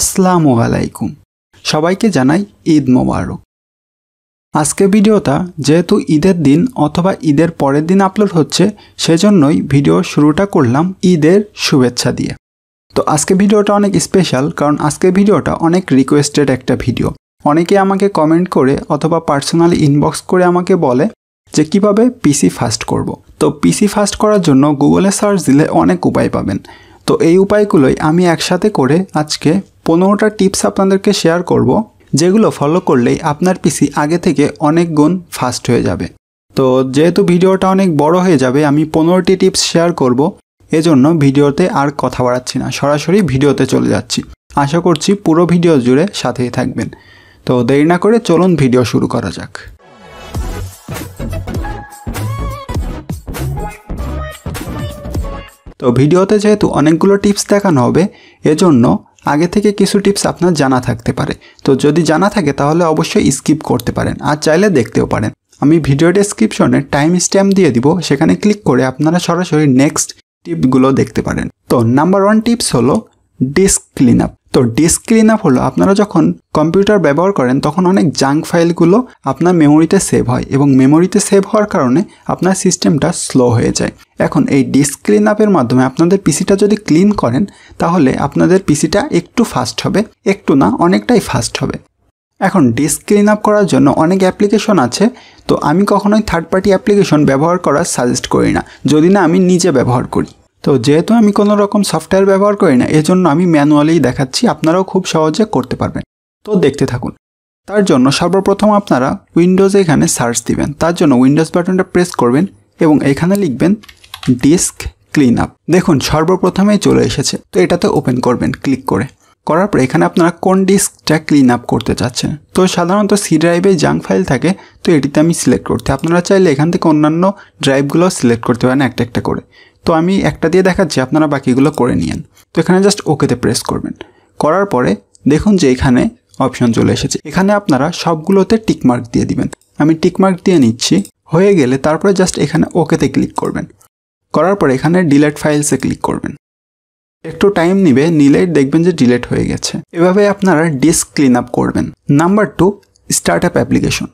আসসালামু আলাইকুম সবাইকে জানাই ঈদ মোবারক আজকে ভিডিওটা যেহেতু ঈদের দিন অথবা ঈদের পরের দিন আপলোড হচ্ছে সেজন্যই ভিডিও শুরুটা করলাম ঈদের শুভেচ্ছা দিয়ে তো আজকে ভিডিওটা অনেক স্পেশাল কারণ আজকে ভিডিওটা অনেক রিকোয়েস্টেড একটা ভিডিও অনেকে আমাকে কমেন্ট করে অথবা পার্সোনালি ইনবক্স করে আমাকে বলে যে কিভাবে পিসি ফাস্ট করব। তো পিসি ফাস্ট করার জন্য গুগলে সার্চ দিলে অনেক উপায় পাবেন তো এই উপায়গুলোই আমি একসাথে করে আজকে পনেরোটা টিপস আপনাদেরকে শেয়ার করব যেগুলো ফলো করলেই আপনার পিসি আগে থেকে অনেক গুণ ফাস্ট হয়ে যাবে তো যেহেতু ভিডিওটা অনেক বড় হয়ে যাবে আমি পনেরোটি টিপস শেয়ার করব এজন্য ভিডিওতে আর কথা বাড়াচ্ছি না সরাসরি ভিডিওতে চলে যাচ্ছি আশা করছি পুরো ভিডিও জুড়ে সাথেই থাকবেন তো দেরি না করে চলুন ভিডিও শুরু করা যাক তো ভিডিওতে যেহেতু অনেকগুলো টিপস দেখানো হবে এজন্য আগে থেকে কিছু টিপস আপনার জানা থাকতে পারে তো যদি জানা থাকে তাহলে অবশ্যই স্কিপ করতে পারেন আর চাইলে দেখতেও পারেন আমি ভিডিও ডেসক্রিপশনে টাইম স্ট্যাম্প দিয়ে দিব সেখানে ক্লিক করে আপনারা সরাসরি নেক্সট টিপগুলো দেখতে পারেন তো নাম্বার ওয়ান টিপস হলো ডিস্ক ক্লিন আপ তো ডিস্ক ক্লিন আপ হলো আপনারা যখন কম্পিউটার ব্যবহার করেন তখন অনেক জাঙ্ক ফাইলগুলো আপনার মেমোরিতে সেভ হয় এবং মেমোরিতে সেভ হওয়ার কারণে আপনার সিস্টেমটা স্লো হয়ে যায় এখন এই ডিস্ক ক্লিন আপের মাধ্যমে আপনাদের পিসিটা যদি ক্লিন করেন তাহলে আপনাদের পিসিটা একটু ফাস্ট হবে একটু না অনেকটাই ফাস্ট হবে এখন ডিস্ক ক্লিন আপ করার জন্য অনেক অ্যাপ্লিকেশন আছে তো আমি কখনোই থার্ড পার্টি অ্যাপ্লিকেশন ব্যবহার করার সাজেস্ট করি না যদি না আমি নিজে ব্যবহার করি তো যেহেতু আমি কোনো রকম সফটওয়্যার ব্যবহার করি না এজন্য আমি ম্যানুয়ালি দেখাচ্ছি আপনারাও খুব সহজে করতে পারবেন তো দেখতে থাকুন তার জন্য সর্বপ্রথম আপনারা উইন্ডোজে এখানে সার্চ দিবেন তার জন্য উইন্ডোজ বাটনটা প্রেস করবেন এবং এখানে লিখবেন ডিস্ক ক্লিন আপ দেখুন সর্বপ্রথমেই চলে এসেছে তো এটাতে ওপেন করবেন ক্লিক করে করার পর এখানে আপনারা কোন ডিস্কটা ক্লিন আপ করতে চাচ্ছেন তো সাধারণত সি ড্রাইভে জাঙ্ক ফাইল থাকে তো এটিতে আমি সিলেক্ট করতে আপনারা চাইলে এখান থেকে অন্যান্য ড্রাইভগুলো সিলেক্ট করতে পারেন একটা একটা করে তো আমি একটা দিয়ে দেখাচ্ছি আপনারা বাকিগুলো করে নিন তো এখানে জাস্ট ওকেতে প্রেস করবেন করার পরে দেখুন যে এখানে অপশন চলে এসেছে এখানে আপনারা সবগুলোতে টিকমার্ক দিয়ে দিবেন আমি টিকমার্ক দিয়ে নিচ্ছি হয়ে গেলে তারপরে জাস্ট এখানে ওকেতে ক্লিক করবেন করার পরে এখানে ডিলেট ফাইলসে ক্লিক করবেন একটু টাইম নিবে নিলে দেখবেন যে ডিলেট হয়ে গেছে এভাবে আপনারা ডিস্ক ক্লিন আপ করবেন number two start app application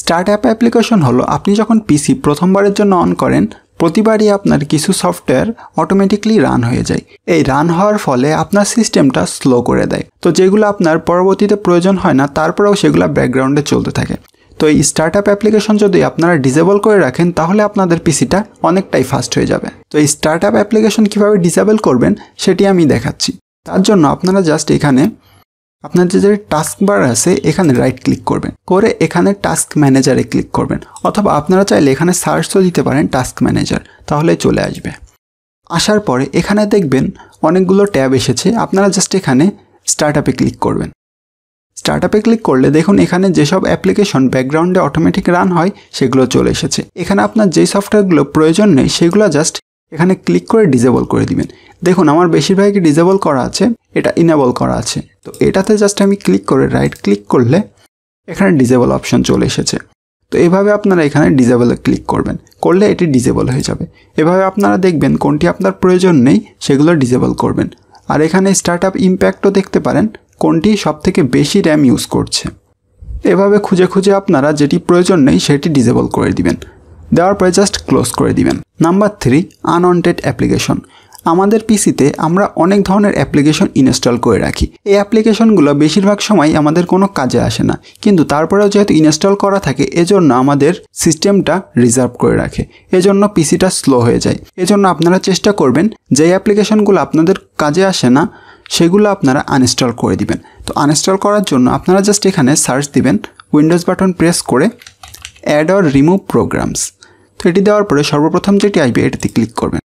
start app application হলো আপনি যখন পিসি প্রথমবারের জন্য অন করেন প্রতিবারই আপনার কিছু সফটওয়্যার অটোমেটিকলি রান হয়ে যায় এই রান হওয়ার ফলে আপনার সিস্টেমটা স্লো করে দেয় তো যেগুলো আপনার পরবর্তীতে প্রয়োজন হয় না তারপরেও সেগুলো ব্যাকগ্রাউন্ডে চলতে থাকে তো এই স্টার্ট আপ অ্যাপ্লিকেশন যদি আপনারা ডিসেবল করে রাখেন তাহলে আপনাদের পিসিটা অনেকটাই ফাস্ট হয়ে যাবে তো এই স্টার্ট আপ অ্যাপ্লিকেশন কীভাবে ডিসেবল করবেন সেটি আমি দেখাচ্ছি তার জন্য আপনারা জাস্ট এখানে আপনার যে টাস্ক বার আছে এখানে রাইট ক্লিক করবেন করে এখানে টাস্ক ম্যানেজারে ক্লিক করবেন অথবা আপনারা চাইলে এখানে সার্চও দিতে পারেন টাস্ক ম্যানেজার তাহলে চলে আসবে আসার পরে এখানে দেখবেন অনেকগুলো ট্যাব এসেছে আপনারা জাস্ট এখানে স্টার্ট আপে ক্লিক করবেন স্টার্ট আপে ক্লিক করলে দেখুন এখানে যেসব অ্যাপ্লিকেশন ব্যাকগ্রাউন্ডে অটোমেটিক রান হয় সেগুলো চলে এসেছে এখানে আপনার যেই সফটওয়্যারগুলো প্রয়োজন নেই সেগুলো জাস্ট এখানে ক্লিক করে ডিজেবল করে দিবেন দেখুন আমার বেশিরভাগই ডিজেবল করা আছে এটা ইনেবল করা আছে তো এটাতে জাস্ট আমি ক্লিক করে রাইট ক্লিক করলে এখানে ডিজেবল অপশন চলে এসেছে তো এভাবে আপনারা এখানে ডিজেবলে ক্লিক করবেন করলে এটি ডিজেবল হয়ে যাবে এভাবে আপনারা দেখবেন কোনটি আপনার প্রয়োজন নেই সেগুলো ডিজেবল করবেন আর এখানে স্টার্ট আপ ইম্প্যাক্টও দেখতে পারেন কোনটি সবথেকে বেশি র্যাম ইউজ করছে এভাবে খুঁজে খুঁজে আপনারা যেটি প্রয়োজন নেই সেটি ডিজেবল করে দিবেন দেওয়ার পরে জাস্ট ক্লোজ করে দিবেন নাম্বার থ্রি আনওয়ান্টেড অ্যাপ্লিকেশন আমাদের পিসিতে আমরা অনেক ধরনের অ্যাপ্লিকেশন ইনস্টল করে রাখি এই অ্যাপ্লিকেশনগুলো বেশিরভাগ সময় আমাদের কোনো কাজে আসে না কিন্তু তারপরেও যেহেতু ইনস্টল করা থাকে এজন্য আমাদের সিস্টেমটা রিজার্ভ করে রাখে এজন্য পিসিটা স্লো হয়ে যায় এজন্য আপনারা চেষ্টা করবেন যে অ্যাপ্লিকেশনগুলো আপনাদের কাজে আসে না সেগুলো আপনারা আনইনস্টল করে দিবেন তো আনইনস্টল করার জন্য আপনারা জাস্ট এখানে সার্চ দিবেন উইন্ডোজ বাটন প্রেস করে অ্যাড অর রিমুভ প্রোগ্রামস তো এটি দেওয়ার পরে সর্বপ্রথম যেটি আসবে এটিতে ক্লিক করবেন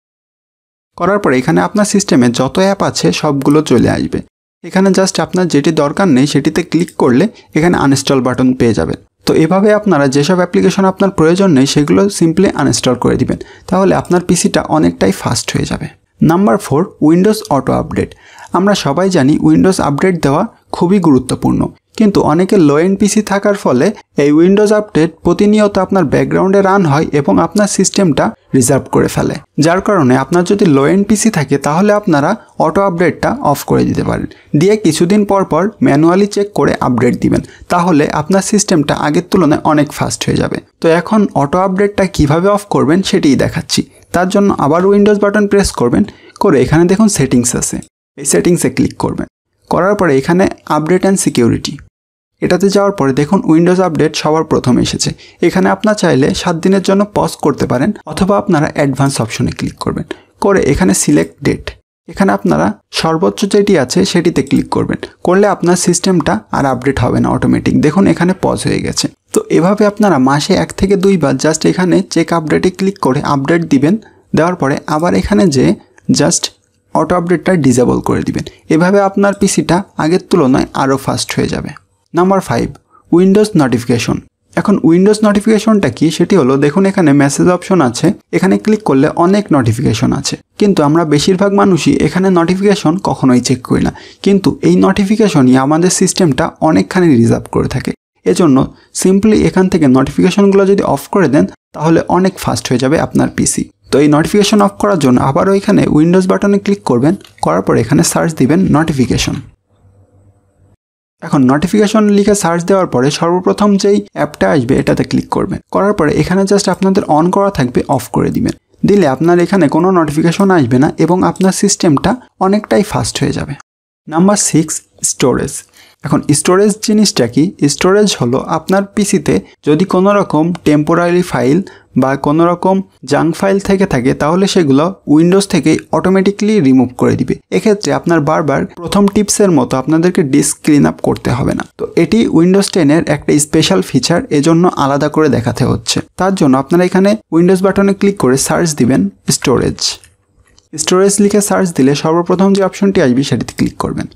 করার পরে এখানে আপনার সিস্টেমে যত অ্যাপ আছে সবগুলো চলে আসবে এখানে জাস্ট আপনার যেটি দরকার নেই সেটিতে ক্লিক করলে এখানে আনইনস্টল বাটন পেয়ে যাবেন তো এভাবে আপনারা যেসব অ্যাপ্লিকেশন আপনার প্রয়োজন নেই সেগুলো সিম্পলি আনইনস্টল করে দিবেন তাহলে আপনার পিসিটা অনেকটাই ফাস্ট হয়ে যাবে number four Windows auto update আমরা সবাই জানি উইন্ডোজ আপডেট দেওয়া খুবই গুরুত্বপূর্ণ কিন্তু অনেকে লো এন পিসি থাকার ফলে এই উইন্ডোজ আপডেট প্রতিনিয়ত আপনার ব্যাকগ্রাউন্ডে রান হয় এবং আপনার সিস্টেমটা রিজার্ভ করে ফেলে যার কারণে আপনার যদি লো এন পিসি থাকে তাহলে আপনারা অটো আপডেটটা অফ করে দিতে পারেন দিয়ে কিছুদিন পর পর ম্যানুয়ালি চেক করে আপডেট দিবেন তাহলে আপনার সিস্টেমটা আগের তুলনায় অনেক ফাস্ট হয়ে যাবে তো এখন অটো আপডেটটা কিভাবে অফ করবেন সেটিই দেখাচ্ছি তার জন্য আবার উইন্ডোজ বাটন প্রেস করবেন করে এখানে দেখুন সেটিংস আছে এই সেটিংসে ক্লিক করবেন করার পরে এখানে আপডেট অ্যান্ড সিকিউরিটি এটাতে যাওয়ার পরে দেখুন উইন্ডোজ আপডেট সবার প্রথমে এসেছে এখানে আপনার চাইলে সাত দিনের জন্য পজ করতে পারেন অথবা আপনারা অ্যাডভান্স অপশনে ক্লিক করবেন করে এখানে সিলেক্ট ডেট এখানে আপনারা সর্বোচ্চ যেটি আছে সেটিতে ক্লিক করবেন করলে আপনার সিস্টেমটা আর আপডেট হবে না অটোমেটিক দেখুন এখানে পজ হয়ে গেছে তো এভাবে আপনারা মাসে এক থেকে দুইবার জাস্ট এখানে চেক আপডেটে ক্লিক করে আপডেট দিবেন দেওয়ার পরে আবার এখানে যে জাস্ট অটো আপডেটটা ডিজেবল করে দিবেন এভাবে আপনার পিসিটা আগের তুলনায় আরও ফাস্ট হয়ে যাবে নাম্বার ফাইভ উইন্ডোজ নোটিফিকেশন এখন উইন্ডোজ নোটিফিকেশনটা কি সেটি হলো দেখুন এখানে মেসেজ অপশন আছে এখানে ক্লিক করলে অনেক নোটিফিকেশন আছে কিন্তু আমরা বেশিরভাগ মানুষই এখানে নোটিফিকেশন কখনোই চেক করি না কিন্তু এই নোটিফিকেশনই আমাদের সিস্টেমটা অনেকখানি রিজার্ভ করে থাকে এজন্য সিম্পলি এখান থেকে নোটিফিকেশনগুলো যদি অফ করে দেন তাহলে অনেক ফাস্ট হয়ে যাবে আপনার পিসি তো এই নোটিফিকেশন অফ করার জন্য আবারও এখানে উইন্ডোজ বাটনে ক্লিক করবেন করার পর এখানে সার্চ দিবেন নোটিফিকেশন এখন নোটিফিকেশন লিখে সার্চ দেওয়ার পরে সর্বপ্রথম যেই অ্যাপটা আসবে এটাতে ক্লিক করবেন করার পরে এখানে জাস্ট আপনাদের অন করা থাকবে অফ করে দিবেন দিলে আপনার এখানে কোনো নোটিফিকেশন আসবে না এবং আপনার সিস্টেমটা অনেকটাই ফাস্ট হয়ে যাবে নাম্বার সিক্স স্টোরেজ এখন স্টোরেজ জিনিসটা কি স্টোরেজ হলো আপনার পিসিতে যদি কোনো রকম টেম্পোরারি ফাইল বা কোনো রকম জাঙ্ক ফাইল থেকে থাকে তাহলে সেগুলো উইন্ডোজ থেকে অটোমেটিকলি রিমুভ করে দিবে এক্ষেত্রে আপনার বারবার প্রথম টিপসের মতো আপনাদেরকে ডিস্ক ক্লিন আপ করতে হবে না তো এটি উইন্ডোজ টেনের একটা স্পেশাল ফিচার এজন্য আলাদা করে দেখাতে হচ্ছে তার জন্য আপনারা এখানে উইন্ডোজ বাটনে ক্লিক করে সার্চ দিবেন স্টোরেজ স্টোরেজ লিখে সার্চ দিলে সর্বপ্রথম যে অপশনটি আসবে সেটিতে ক্লিক করবেন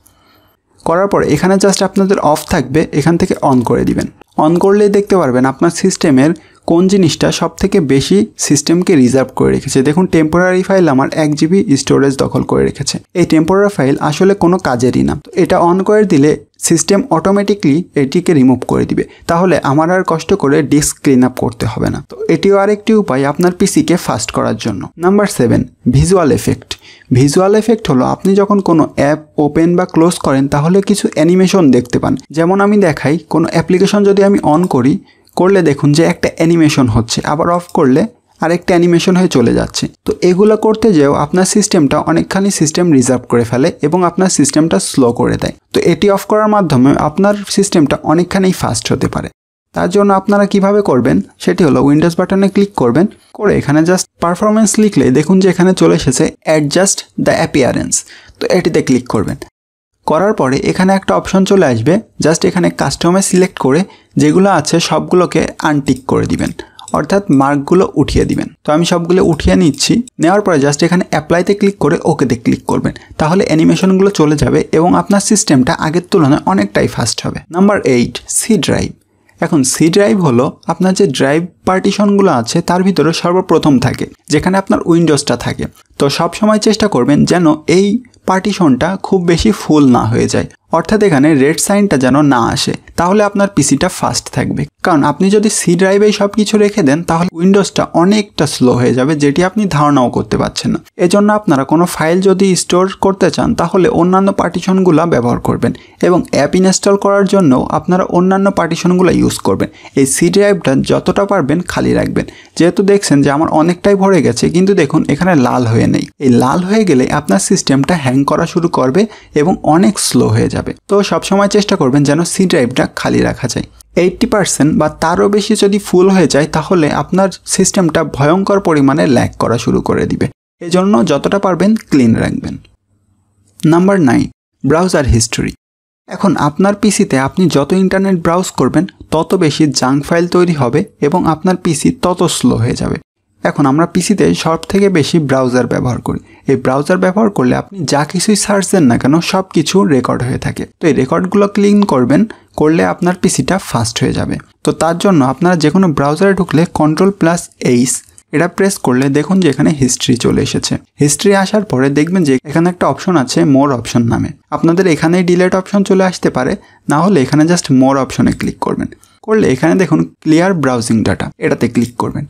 করার পর এখানে জাস্ট আপনাদের অফ থাকবে এখান থেকে অন করে দিবেন অন করলেই দেখতে পারবেন আপনার সিস্টেমের কোন জিনিসটা সব থেকে বেশি সিস্টেমকে রিজার্ভ করে রেখেছে দেখুন টেম্পোরারি ফাইল আমার এক জিবি স্টোরেজ দখল করে রেখেছে এই টেম্পোরারি ফাইল আসলে কোনো কাজেরই না তো এটা অন করে দিলে সিস্টেম অটোমেটিকলি এটিকে রিমুভ করে দিবে তাহলে আমার আর কষ্ট করে ডিস্ক ক্লিন আপ করতে হবে না তো এটিও আরেকটি উপায় আপনার পিসিকে ফাস্ট করার জন্য number seven visual effect visual effect হলো আপনি যখন কোনো অ্যাপ ওপেন বা ক্লোজ করেন তাহলে কিছু অ্যানিমেশন দেখতে পান যেমন আমি দেখাই কোনো অ্যাপ্লিকেশন যদি আমি অন করি করলে দেখুন যে একটা অ্যানিমেশন হচ্ছে আবার অফ করলে আরেকটা অ্যানিমেশন হয়ে চলে যাচ্ছে তো এগুলো করতে যেও আপনার সিস্টেমটা অনেকখানি সিস্টেম রিজার্ভ করে ফেলে এবং আপনার সিস্টেমটা স্লো করে দেয় তো এটি অফ করার মাধ্যমে আপনার সিস্টেমটা অনেকখানি ফাস্ট হতে পারে তার জন্য আপনারা কিভাবে করবেন সেটি হলো উইন্ডোজ বাটনে ক্লিক করবেন করে এখানে জাস্ট পারফরমেন্স লিখলে দেখুন যে এখানে চলে এসেছে অ্যাডজাস্ট দ্য অ্যাপিয়ারেন্স তো এটিতে ক্লিক করবেন করার পরে এখানে একটা অপশন চলে আসবে জাস্ট এখানে কাস্টমে সিলেক্ট করে যেগুলো আছে সবগুলোকে আনটিক করে দিবেন অর্থাৎ মার্কগুলো উঠিয়ে দিবেন তো আমি সবগুলো উঠিয়ে নিচ্ছি নেওয়ার পরে জাস্ট এখানে অ্যাপ্লাইতে ক্লিক করে ওকেতে ক্লিক করবেন তাহলে অ্যানিমেশনগুলো চলে যাবে এবং আপনার সিস্টেমটা আগের তুলনায় অনেকটাই ফাস্ট হবে নাম্বার এইট সি ড্রাইভ এখন সি ড্রাইভ হলো আপনার যে ড্রাইভ পার্টিশনগুলো আছে তার ভিতরে সর্বপ্রথম থাকে যেখানে আপনার উইন্ডোজটা থাকে তো সব সময় চেষ্টা করবেন যেন এই পার্টিশনটা খুব বেশি ফুল না হয়ে যায় অর্থাৎ এখানে রেড সাইনটা যেন না আসে তাহলে আপনার পিসিটা ফাস্ট থাকবে কারণ আপনি যদি সি ড্রাইভে সব কিছু রেখে দেন তাহলে উইন্ডোজটা অনেকটা স্লো হয়ে যাবে যেটি আপনি ধারণাও করতে পারছেন না এজন্য আপনারা কোনো ফাইল যদি স্টোর করতে চান তাহলে অন্যান্য পার্টিশনগুলো ব্যবহার করবেন এবং অ্যাপ ইনস্টল করার জন্য আপনারা অন্যান্য পার্টিশনগুলো ইউজ করবেন এই সি ড্রাইভটা যতটা পারবেন খালি রাখবেন যেহেতু দেখছেন যে আমার অনেকটাই ভরে গেছে কিন্তু দেখুন এখানে লাল হয়ে নেই এই লাল হয়ে গেলে আপনার সিস্টেমটা হ্যাং করা শুরু করবে এবং অনেক স্লো হয়ে যাবে যাবে তো সবসময় চেষ্টা করবেন যেন সি ড্রাইভটা খালি রাখা যায় এইটটি পার্সেন্ট বা তারও বেশি যদি ফুল হয়ে যায় তাহলে আপনার সিস্টেমটা ভয়ঙ্কর পরিমাণে ল্যাক করা শুরু করে দিবে এজন্য যতটা পারবেন ক্লিন রাখবেন নাম্বার নাইন ব্রাউজার হিস্টোরি এখন আপনার পিসিতে আপনি যত ইন্টারনেট ব্রাউজ করবেন তত বেশি জাঙ্ক ফাইল তৈরি হবে এবং আপনার পিসি তত স্লো হয়ে যাবে এখন আমরা পিসিতে সব থেকে বেশি ব্রাউজার ব্যবহার করি এই ব্রাউজার ব্যবহার করলে আপনি যা কিছুই সার্চ দেন না কেন সব কিছু রেকর্ড হয়ে থাকে তো এই রেকর্ডগুলো ক্লিন করবেন করলে আপনার পিসিটা ফাস্ট হয়ে যাবে তো তার জন্য আপনারা যে কোনো ব্রাউজারে ঢুকলে কন্ট্রোল প্লাস এইস এটা প্রেস করলে দেখুন যে এখানে হিস্ট্রি চলে এসেছে হিস্ট্রি আসার পরে দেখবেন যে এখানে একটা অপশন আছে মোর অপশন নামে আপনাদের এখানে ডিলেট অপশন চলে আসতে পারে না হলে এখানে জাস্ট মোর অপশনে ক্লিক করবেন করলে এখানে দেখুন ক্লিয়ার ব্রাউজিং ডাটা এটাতে ক্লিক করবেন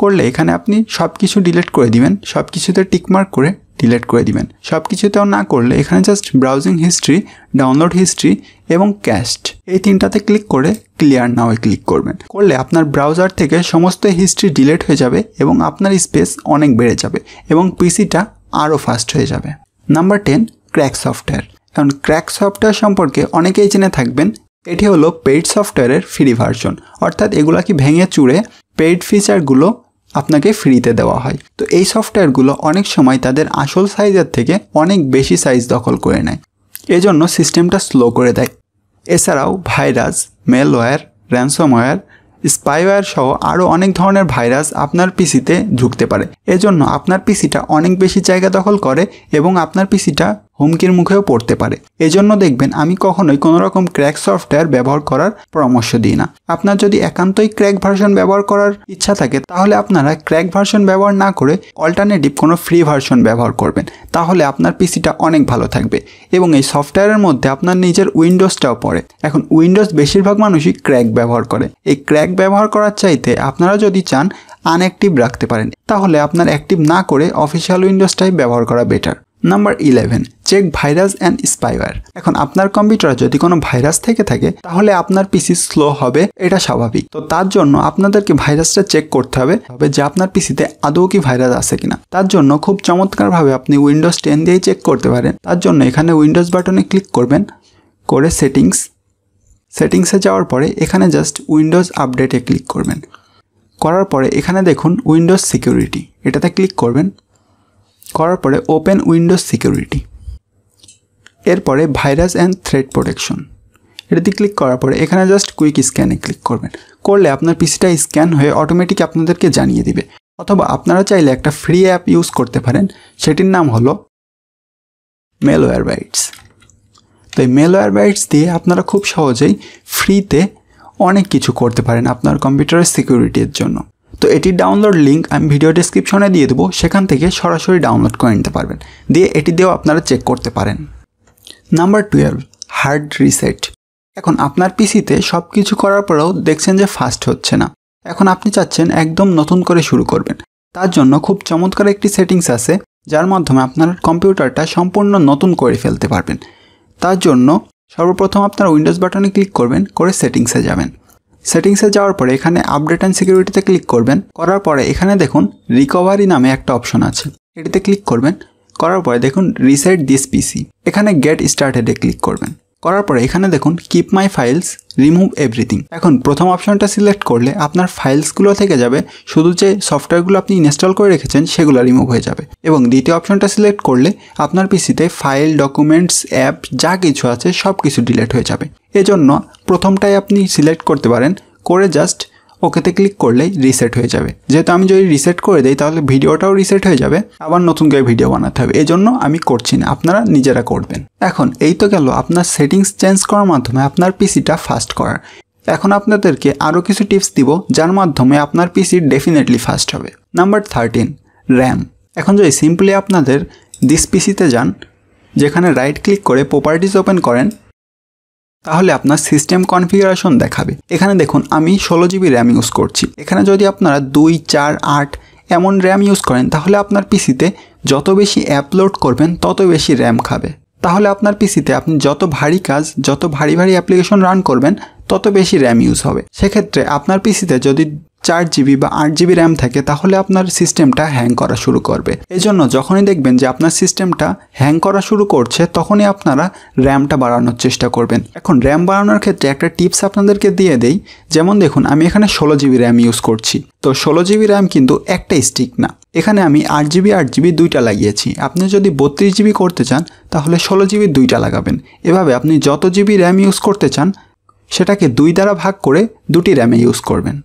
করলে এখানে আপনি সব কিছু ডিলেট করে দিবেন সব কিছুতে টিকমার্ক করে ডিলেট করে দিবেন সব কিছুতেও না করলে এখানে just browsing history download history এবং ক্যাস্ট এই তিনটাতে ক্লিক করে ক্লিয়ার নাওয়ে ক্লিক করবেন করলে আপনার ব্রাউজার থেকে সমস্ত হিস্ট্রি ডিলেট হয়ে যাবে এবং আপনার স্পেস অনেক বেড়ে যাবে এবং পিসিটা আরও ফাস্ট হয়ে যাবে নাম্বার টেন ক্র্যাক সফটওয়্যার এখন ক্র্যাক সফটওয়্যার সম্পর্কে অনেকেই জেনে থাকবেন এটি হলো পেইড সফটওয়্যারের ফ্রি ভার্সন অর্থাৎ কি ভেঙে চুড়ে পেইড ফিচারগুলো আপনাকে ফ্রিতে দেওয়া হয় তো এই সফটওয়্যারগুলো অনেক সময় তাদের আসল সাইজের থেকে অনেক বেশি সাইজ দখল করে নেয় এজন্য সিস্টেমটা স্লো করে দেয় এছাড়াও ভাইরাস মেলওয়্যার র্যানসমওয়্যার স্পাইওয়্যার সহ আরও অনেক ধরনের ভাইরাস আপনার পিসিতে ঢুকতে পারে এজন্য আপনার পিসিটা অনেক বেশি জায়গা দখল করে এবং আপনার পিসিটা হুমকির মুখেও পড়তে পারে এজন্য দেখবেন আমি কখনোই কোনো রকম ক্র্যাক সফটওয়্যার ব্যবহার করার পরামর্শ দিই না আপনার যদি একান্তই ক্র্যাক ভার্সন ব্যবহার করার ইচ্ছা থাকে তাহলে আপনারা ক্র্যাক ভার্সন ব্যবহার না করে অল্টারনেটিভ কোনো ফ্রি ভার্সন ব্যবহার করবেন তাহলে আপনার পিসিটা অনেক ভালো থাকবে এবং এই সফটওয়্যারের মধ্যে আপনার নিজের উইন্ডোজটাও পড়ে এখন উইন্ডোজ বেশিরভাগ মানুষই ক্র্যাক ব্যবহার করে এই ক্র্যাক ব্যবহার করার চাইতে আপনারা যদি চান আনঅ্যাক্টিভ রাখতে পারেন তাহলে আপনার অ্যাক্টিভ না করে অফিসিয়াল উইন্ডোজটাই ব্যবহার করা better number eleven check virus and spyware এখন আপনার কম্পিউটার যদি কোনো ভাইরাস থেকে থাকে তাহলে আপনার পিসি স্লো হবে এটা স্বাভাবিক তো তার জন্য আপনাদেরকে ভাইরাসটা চেক করতে হবে হবে যে আপনার পিসিতে আদৌ কি ভাইরাস আছে কিনা তার জন্য খুব চমৎকারভাবে আপনি উইন্ডোজ টেন দিয়েই চেক করতে পারেন তার জন্য এখানে উইন্ডোজ বাটনে ক্লিক করবেন করে সেটিংস সেটিংসে যাওয়ার পরে এখানে জাস্ট উইন্ডোজ আপডেটে ক্লিক করবেন করার পরে এখানে দেখুন উইন্ডোজ সিকিউরিটি এটাতে ক্লিক করবেন করার পরে ওপেন উইন্ডোজ সিকিউরিটি এরপরে ভাইরাস অ্যান্ড থ্রেড প্রোটেকশন এটাতে ক্লিক করার পরে এখানে জাস্ট কুইক স্ক্যানে ক্লিক করবেন করলে আপনার পিসিটা স্ক্যান হয়ে অটোমেটিক আপনাদেরকে জানিয়ে দিবে অথবা আপনারা চাইলে একটা ফ্রি অ্যাপ ইউজ করতে পারেন সেটির নাম হলো মেলওয়্যার বাইটস তো এই মেলওয়্যার বাইটস দিয়ে আপনারা খুব সহজেই ফ্রিতে অনেক কিছু করতে পারেন আপনার কম্পিউটারের সিকিউরিটির জন্য তো এটির ডাউনলোড লিঙ্ক আমি ভিডিও ডিসক্রিপশনে দিয়ে দেবো সেখান থেকে সরাসরি ডাউনলোড করে নিতে পারবেন দিয়ে এটি দিয়েও আপনারা চেক করতে পারেন নাম্বার টুয়েলভ হার্ড রিসেট এখন আপনার পিসিতে সব কিছু করার পরেও দেখছেন যে ফাস্ট হচ্ছে না এখন আপনি চাচ্ছেন একদম নতুন করে শুরু করবেন তার জন্য খুব চমৎকার একটি সেটিংস আছে যার মাধ্যমে আপনার কম্পিউটারটা সম্পূর্ণ নতুন করে ফেলতে পারবেন তার জন্য সর্বপ্রথম আপনার উইন্ডোজ বাটনে ক্লিক করবেন করে সেটিংসে যাবেন সেটিংসে যাওয়ার পরে এখানে আপডেট অ্যান্ড সিকিউরিটিতে ক্লিক করবেন করার পরে এখানে দেখুন রিকভারি নামে একটা অপশন আছে এটিতে ক্লিক করবেন করার পরে দেখুন রিসেট দিস পিসি এখানে গেট স্টার্টেডে ক্লিক করবেন করার পরে এখানে দেখুন keep my files remove everything এখন প্রথম অপশনটা সিলেক্ট করলে আপনার ফাইলসগুলো থেকে যাবে শুধু যে সফটওয়্যারগুলো আপনি ইনস্টল করে রেখেছেন সেগুলো রিমুভ হয়ে যাবে এবং দ্বিতীয় অপশনটা সিলেক্ট করলে আপনার পিসিতে ফাইল ডকুমেন্টস অ্যাপ যা কিছু আছে সব কিছু ডিলেট হয়ে যাবে এজন্য প্রথমটাই আপনি সিলেক্ট করতে পারেন করে জাস্ট ওকেতে ক্লিক করলেই রিসেট হয়ে যাবে যেহেতু আমি যদি রিসেট করে দিই তাহলে ভিডিওটাও রিসেট হয়ে যাবে আবার নতুন করে ভিডিও বানাতে হবে এই জন্য আমি করছি না আপনারা নিজেরা করবেন এখন এই তো গেল আপনার সেটিংস চেঞ্জ করার মাধ্যমে আপনার পিসিটা ফাস্ট করার এখন আপনাদেরকে আরও কিছু টিপস দিব যার মাধ্যমে আপনার পিসি ডেফিনেটলি ফাস্ট হবে নাম্বার থার্টিন র্যাম এখন যদি সিম্পলি আপনাদের দিস পিসিতে যান যেখানে রাইট ক্লিক করে প্রপার্টিজ ওপেন করেন তাহলে আপনার সিস্টেম কনফিগারেশন দেখাবে এখানে দেখুন আমি ষোলো জিবি র্যাম ইউজ করছি এখানে যদি আপনারা দুই চার আট এমন র্যাম ইউজ করেন তাহলে আপনার পিসিতে যত বেশি অ্যাপলোড করবেন তত বেশি র্যাম খাবে তাহলে আপনার পিসিতে আপনি যত ভারী কাজ যত ভারী ভারী অ্যাপ্লিকেশন রান করবেন তত বেশি র্যাম ইউজ হবে সেক্ষেত্রে আপনার পিসিতে যদি চার জিবি বা আট জিবি র্যাম থাকে তাহলে আপনার সিস্টেমটা হ্যাং করা শুরু করবে এজন্য যখনই দেখবেন যে আপনার সিস্টেমটা হ্যাং করা শুরু করছে তখনই আপনারা র্যামটা বাড়ানোর চেষ্টা করবেন এখন র্যাম বাড়ানোর ক্ষেত্রে একটা টিপস আপনাদেরকে দিয়ে দেই যেমন দেখুন আমি এখানে ষোলো জিবি র্যাম ইউজ করছি তো ষোলো জিবি র্যাম কিন্তু একটা স্টিক না এখানে আমি আট জিবি আট জিবি দুইটা লাগিয়েছি আপনি যদি বত্রিশ জিবি করতে চান তাহলে ষোলো জিবি দুইটা লাগাবেন এভাবে আপনি যত জিবি র্যাম ইউজ করতে চান সেটাকে দুই দ্বারা ভাগ করে দুটি র্যামে ইউজ করবেন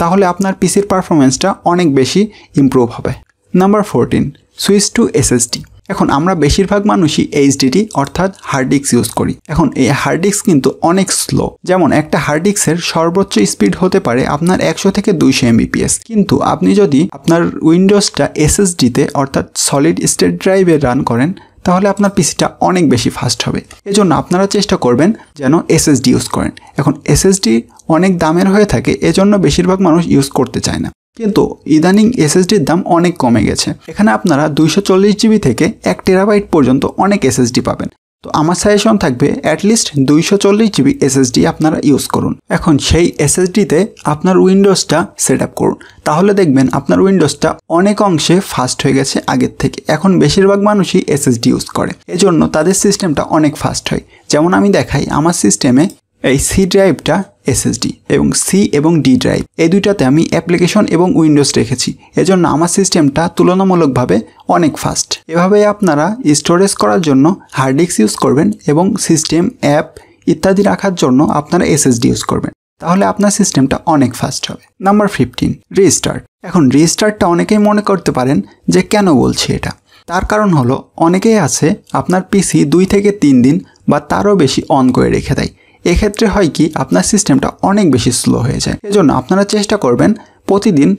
তাহলে আপনার পিসির পারফরমেন্সটা অনেক বেশি ইম্প্রুভ হবে number fourteen switch to SSD এখন আমরা বেশিরভাগ মানুষই এইচডিটি অর্থাৎ হার্ড ডিস্ক ইউজ করি এখন এই হার্ড ডিস্ক কিন্তু অনেক স্লো যেমন একটা হার্ড ডিস্কের সর্বোচ্চ স্পিড হতে পারে আপনার একশো থেকে দুইশো এমবিপিএস কিন্তু আপনি যদি আপনার উইন্ডোজটা এসএসডিতে অর্থাৎ সলিড স্টেট ড্রাইভে রান করেন তাহলে আপনার পিসিটা অনেক বেশি ফাস্ট হবে এজন্য আপনারা চেষ্টা করবেন যেন এসএসডি ইউজ করেন এখন এসএসডি অনেক দামের হয়ে থাকে এজন্য বেশিরভাগ মানুষ ইউজ করতে চায় না কিন্তু ইদানিং এসএসডির দাম অনেক কমে গেছে এখানে আপনারা দুইশো জিবি থেকে এক টেরাবাইট পর্যন্ত অনেক এসএসডি পাবেন তো আমার সাজেশন থাকবে অ্যাটলিস্ট দুইশো চল্লিশ জিবি এসএসডি আপনারা ইউজ করুন এখন সেই এসএসডিতে আপনার উইন্ডোজটা সেট আপ করুন তাহলে দেখবেন আপনার উইন্ডোজটা অনেক অংশে ফাস্ট হয়ে গেছে আগের থেকে এখন বেশিরভাগ মানুষই এসএসডি ইউজ করে এজন্য তাদের সিস্টেমটা অনেক ফাস্ট হয় যেমন আমি দেখাই আমার সিস্টেমে এই সি ড্রাইভটা এসএসডি এবং সি এবং ডি ড্রাইভ এই দুইটাতে আমি অ্যাপ্লিকেশন এবং উইন্ডোজ রেখেছি এজন্য আমার সিস্টেমটা তুলনামূলকভাবে অনেক ফাস্ট এভাবে আপনারা স্টোরেজ করার জন্য হার্ড ডিস্ক ইউজ করবেন এবং সিস্টেম অ্যাপ ইত্যাদি রাখার জন্য আপনারা এসএসডি ইউজ করবেন তাহলে আপনার সিস্টেমটা অনেক ফাস্ট হবে নাম্বার ফিফটিন রিস্টার্ট এখন রিস্টার্টটা অনেকেই মনে করতে পারেন যে কেন বলছি এটা তার কারণ হলো অনেকেই আছে আপনার পিসি দুই থেকে তিন দিন বা তারও বেশি অন করে রেখে দেয় এক্ষেত্রে হয় কি আপনার সিস্টেমটা অনেক বেশি স্লো হয়ে যায় এজন্য আপনারা চেষ্টা করবেন প্রতিদিন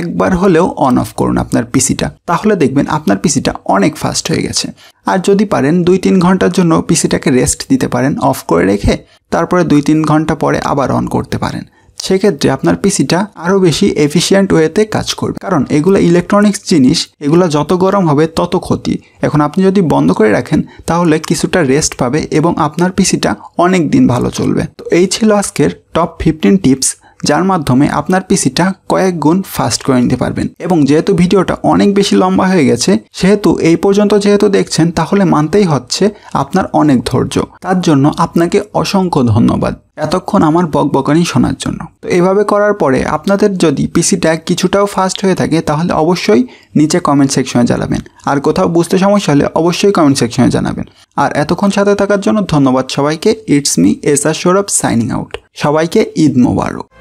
একবার হলেও অন অফ করুন আপনার পিসিটা তাহলে দেখবেন আপনার পিসিটা অনেক ফাস্ট হয়ে গেছে আর যদি পারেন দুই তিন ঘন্টার জন্য পিসিটাকে রেস্ট দিতে পারেন অফ করে রেখে তারপরে দুই তিন ঘন্টা পরে আবার অন করতে পারেন সেক্ষেত্রে আপনার পিসিটা আরও বেশি এফিসিয়েন্ট ওয়েতে কাজ করবে কারণ এগুলো ইলেকট্রনিক্স জিনিস এগুলো যত গরম হবে তত ক্ষতি এখন আপনি যদি বন্ধ করে রাখেন তাহলে কিছুটা রেস্ট পাবে এবং আপনার পিসিটা অনেক দিন ভালো চলবে তো এই ছিল আজকের টপ ফিফটিন টিপস যার মাধ্যমে আপনার পিসিটা কয়েক গুণ ফাস্ট করে নিতে পারবেন এবং যেহেতু ভিডিওটা অনেক বেশি লম্বা হয়ে গেছে সেহেতু এই পর্যন্ত যেহেতু দেখছেন তাহলে মানতেই হচ্ছে আপনার অনেক ধৈর্য তার জন্য আপনাকে অসংখ্য ধন্যবাদ এতক্ষণ আমার বকবকানি শোনার জন্য তো এভাবে করার পরে আপনাদের যদি পিসিটা কিছুটাও ফাস্ট হয়ে থাকে তাহলে অবশ্যই নিচে কমেন্ট সেকশনে জানাবেন আর কোথাও বুঝতে সমস্যা হলে অবশ্যই কমেন্ট সেকশনে জানাবেন আর এতক্ষণ সাথে থাকার জন্য ধন্যবাদ সবাইকে it's me S R Saurav signing out সবাইকে ঈদ মোবারক